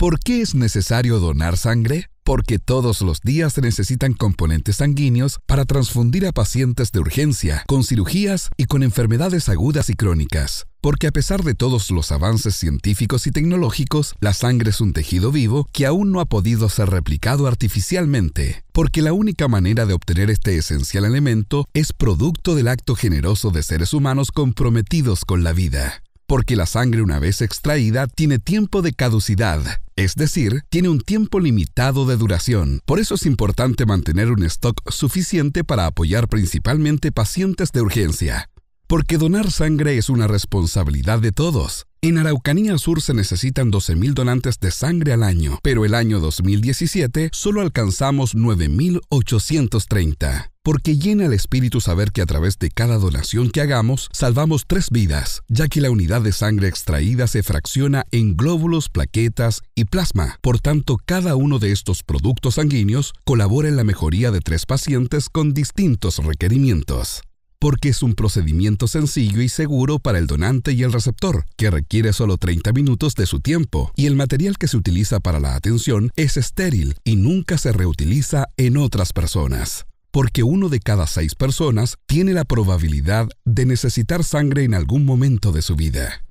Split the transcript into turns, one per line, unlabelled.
¿Por qué es necesario donar sangre? Porque todos los días se necesitan componentes sanguíneos para transfundir a pacientes de urgencia, con cirugías y con enfermedades agudas y crónicas. Porque a pesar de todos los avances científicos y tecnológicos, la sangre es un tejido vivo que aún no ha podido ser replicado artificialmente. Porque la única manera de obtener este esencial elemento es producto del acto generoso de seres humanos comprometidos con la vida porque la sangre una vez extraída tiene tiempo de caducidad, es decir, tiene un tiempo limitado de duración. Por eso es importante mantener un stock suficiente para apoyar principalmente pacientes de urgencia. Porque donar sangre es una responsabilidad de todos. En Araucanía Sur se necesitan 12.000 donantes de sangre al año, pero el año 2017 solo alcanzamos 9.830 porque llena el espíritu saber que a través de cada donación que hagamos salvamos tres vidas, ya que la unidad de sangre extraída se fracciona en glóbulos, plaquetas y plasma. Por tanto, cada uno de estos productos sanguíneos colabora en la mejoría de tres pacientes con distintos requerimientos porque es un procedimiento sencillo y seguro para el donante y el receptor, que requiere solo 30 minutos de su tiempo, y el material que se utiliza para la atención es estéril y nunca se reutiliza en otras personas porque uno de cada seis personas tiene la probabilidad de necesitar sangre en algún momento de su vida.